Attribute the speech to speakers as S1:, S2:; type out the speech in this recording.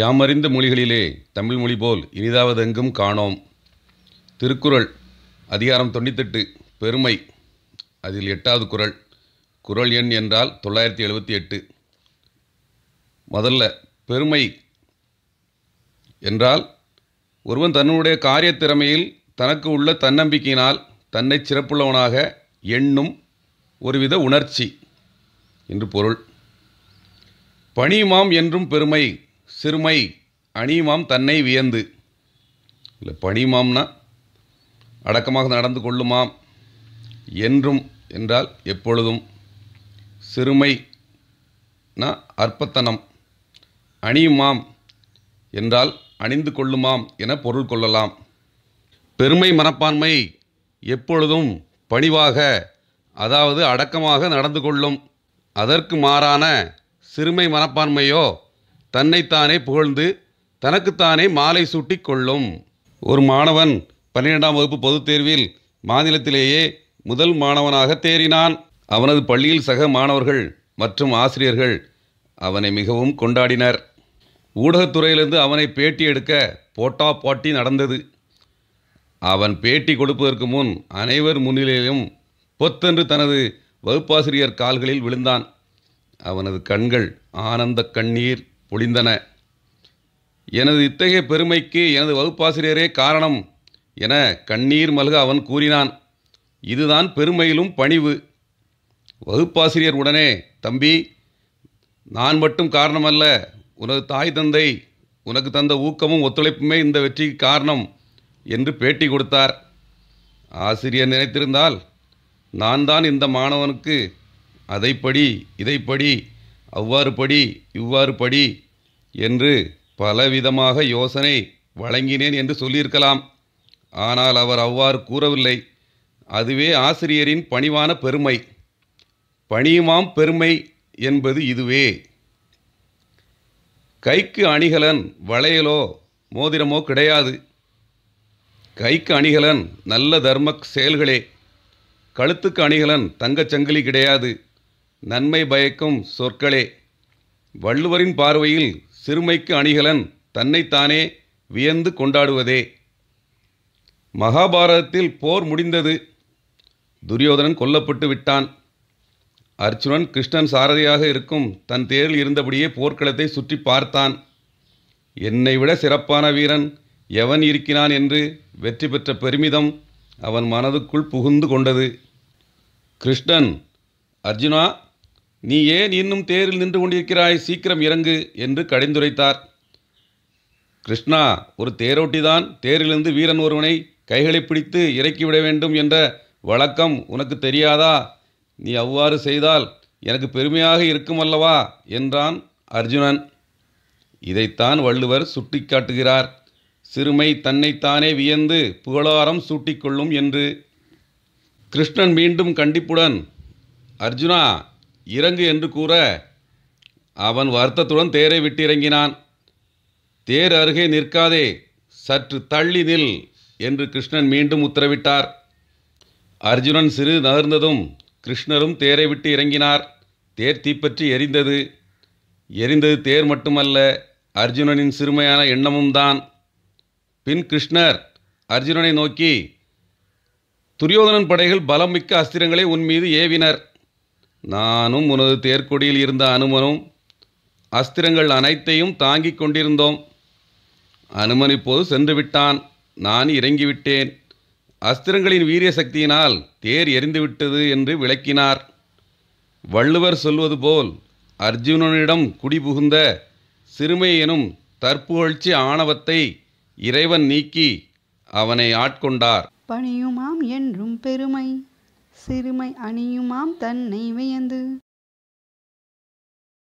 S1: யாமறிந்த மொழிகளிலே தமிழ் மொழி போல் எங்கும் காணோம் திருக்குறள் அதிகாரம் தொண்ணூத்தெட்டு பெருமை அதில் எட்டாவது குரல் குரல் எண் என்றால் தொள்ளாயிரத்தி எழுபத்தி எட்டு முதல்ல பெருமை என்றால் ஒருவன் தன்னுடைய காரியத்திறமையில் தனக்கு உள்ள தன்னம்பிக்கையினால் தன்னை சிறப்புள்ளவனாக எண்ணும் ஒருவித உணர்ச்சி என்று பொருள் பணியுமாம் என்றும் பெருமை சிறுமை அணியுமாம் தன்னை வியந்து இல்லை பணியுமாம்னா அடக்கமாக நடந்து கொள்ளுமாம் என்றும் என்றால் எப்பொழுதும் சிறுமைனா அற்பத்தனம் அணியுமாம் என்றால் அணிந்து கொள்ளுமாம் என பொருள் கொள்ளலாம் பெருமை மனப்பான்மை எப்பொழுதும் பணிவாக அதாவது அடக்கமாக நடந்து கொள்ளும் அதற்கு மாறான சிறுமை மனப்பான்மையோ தன்னைத்தானே புகழ்ந்து தனக்குத்தானே மாலை சூட்டி கொள்ளும் ஒரு மாணவன் பன்னிரெண்டாம் வகுப்பு பொதுத் தேர்வில் மாநிலத்திலேயே முதல் மாணவனாக தேறினான் அவனது பள்ளியில் சக மாணவர்கள் மற்றும் ஆசிரியர்கள் அவனை மிகவும் கொண்டாடினர் ஊடகத்துறையிலிருந்து அவனை பேட்டி எடுக்க போட்டா பாட்டி நடந்தது அவன் பேட்டி கொடுப்பதற்கு முன் அனைவர் முன்னிலையிலும் பொத்தென்று தனது வகுப்பாசிரியர் கால்களில் விழுந்தான் அவனது கண்கள் ஆனந்த கண்ணீர் ஒளிந்தன எனது இத்தகைய பெருமைக்கு எனது வகுப்பாசிரியரே காரணம் என கண்ணீர் மல்க அவன் கூறினான் இதுதான் பெருமையிலும் பணிவு வகுப்பாசிரியர் உடனே தம்பி நான் மட்டும் காரணமல்ல உனது தாய் தந்தை உனக்கு தந்த ஊக்கமும் ஒத்துழைப்புமே இந்த வெற்றிக்கு காரணம் என்று பேட்டி கொடுத்தார் ஆசிரியர் நினைத்திருந்தால் நான் தான் இந்த மாணவனுக்கு அதைப்படி இதைப்படி அவ்வாறு படி இவ்வாறு படி என்று பலவிதமாக யோசனை வழங்கினேன் என்று சொல்லியிருக்கலாம் ஆனால் அவர் அவ்வாறு கூறவில்லை அதுவே ஆசிரியரின் பணிவான பெருமை பணியுமாம் பெருமை என்பது இதுவே கைக்கு அணிகலன் வளையலோ மோதிரமோ கிடையாது கைக்கு அணிகலன் நல்ல தர்ம செயல்களே கழுத்துக்கு அணிகலன் தங்கச்சங்கிலி கிடையாது நன்மை பயக்கும் சொற்களே வள்ளுவரின் பார்வையில் சிறுமைக்கு அணிகலன் தன்னைத்தானே வியந்து கொண்டாடுவதே மகாபாரதத்தில் போர் முடிந்தது துரியோதனன் கொல்லப்பட்டு விட்டான் அர்ச்சுனன் கிருஷ்ணன் சாரதியாக இருக்கும் தன் தேரில் இருந்தபடியே போர்க்களத்தை சுற்றி பார்த்தான் என்னை விட சிறப்பான வீரன் எவன் இருக்கிறான் என்று வெற்றி பெற்ற பெருமிதம் அவன் மனதுக்குள் புகுந்து கொண்டது கிருஷ்ணன் அர்ஜுனா நீ ஏன் இன்னும் தேரில் நின்று கொண்டிருக்கிறாய் சீக்கிரம் இறங்கு என்று கடிந்துரைத்தார் கிருஷ்ணா ஒரு தேரோட்டிதான் தேரிலிருந்து வீரன் ஒருவனை கைகளை பிடித்து இறக்கிவிட வேண்டும் என்ற வழக்கம் உனக்கு தெரியாதா நீ அவ்வாறு செய்தால் எனக்கு பெருமையாக இருக்கும் அல்லவா என்றான் அர்ஜுனன் இதைத்தான் வள்ளுவர் சுட்டிக்காட்டுகிறார் சிறுமை தன்னைத்தானே வியந்து புகழாரம் சூட்டிக்கொள்ளும் என்று கிருஷ்ணன் மீண்டும் கண்டிப்புடன் அர்ஜுனா இறங்கு என்று கூற அவன் வருத்தத்துடன் தேரை விட்டு இறங்கினான் தேர் அருகே நிற்காதே சற்று தள்ளி நில் என்று கிருஷ்ணன் மீண்டும் உத்தரவிட்டார் அர்ஜுனன் சிறு நகர்ந்ததும் கிருஷ்ணரும் தேரை விட்டு இறங்கினார் தேர் தீப்பற்றி எரிந்தது எரிந்தது தேர் மட்டுமல்ல அர்ஜுனனின் சிறுமையான எண்ணமும் தான் பின் கிருஷ்ணர் அர்ஜுனனை நோக்கி துரியோதனன் படைகள் பலம் மிக்க அஸ்திரங்களை உன் மீது ஏவினர் நானும் உனது தேர்க்கொடியில் இருந்த அனுமனும் அஸ்திரங்கள் அனைத்தையும் தாங்கிக் கொண்டிருந்தோம் அனுமன் இப்போது சென்று விட்டான் நான் இறங்கிவிட்டேன் அஸ்திரங்களின் வீரிய சக்தியினால் தேர் எரிந்துவிட்டது என்று விளக்கினார் வள்ளுவர் சொல்வது போல் அர்ஜுனனிடம் குடிபுகுந்த சிறுமை எனும் தற்புகழ்ச்சி ஆணவத்தை இறைவன் நீக்கி அவனை ஆட்கொண்டார் பணியுமாம் என்றும் பெருமை சிறுமை அணியுமாம் தன்னை வியந்து